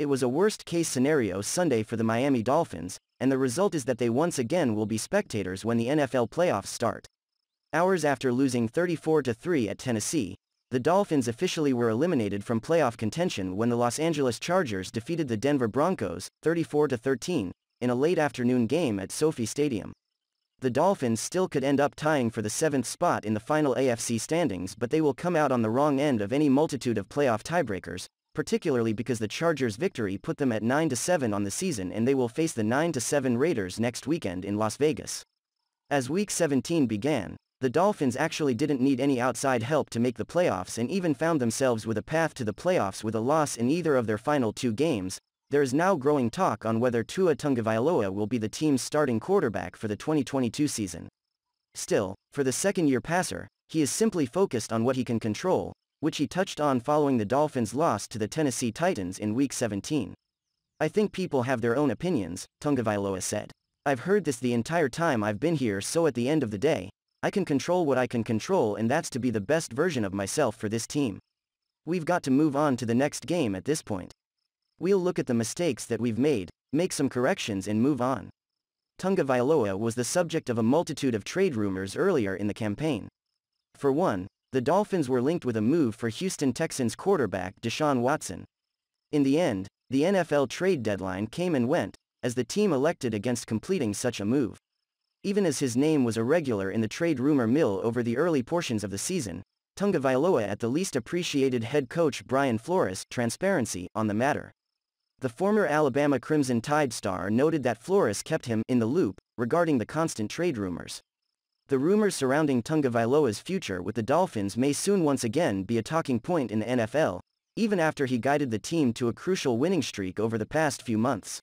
It was a worst-case scenario Sunday for the Miami Dolphins, and the result is that they once again will be spectators when the NFL playoffs start. Hours after losing 34-3 at Tennessee, the Dolphins officially were eliminated from playoff contention when the Los Angeles Chargers defeated the Denver Broncos, 34-13, in a late afternoon game at SoFi Stadium. The Dolphins still could end up tying for the seventh spot in the final AFC standings but they will come out on the wrong end of any multitude of playoff tiebreakers, particularly because the Chargers' victory put them at 9-7 on the season and they will face the 9-7 Raiders next weekend in Las Vegas. As Week 17 began, the Dolphins actually didn't need any outside help to make the playoffs and even found themselves with a path to the playoffs with a loss in either of their final two games, there is now growing talk on whether Tua Tungavailoa will be the team's starting quarterback for the 2022 season. Still, for the second-year passer, he is simply focused on what he can control, which he touched on following the Dolphins' loss to the Tennessee Titans in Week 17. I think people have their own opinions, Tungavailoa said. I've heard this the entire time I've been here so at the end of the day, I can control what I can control and that's to be the best version of myself for this team. We've got to move on to the next game at this point. We'll look at the mistakes that we've made, make some corrections and move on. Tunga Vailoa was the subject of a multitude of trade rumors earlier in the campaign. For one, the Dolphins were linked with a move for Houston Texans quarterback Deshaun Watson. In the end, the NFL trade deadline came and went, as the team elected against completing such a move. Even as his name was a regular in the trade rumor mill over the early portions of the season, Tunga Vailoa at the least appreciated head coach Brian Flores' transparency on the matter. The former Alabama Crimson Tide star noted that Flores kept him in the loop regarding the constant trade rumors. The rumors surrounding Tungavailoa's future with the Dolphins may soon once again be a talking point in the NFL, even after he guided the team to a crucial winning streak over the past few months.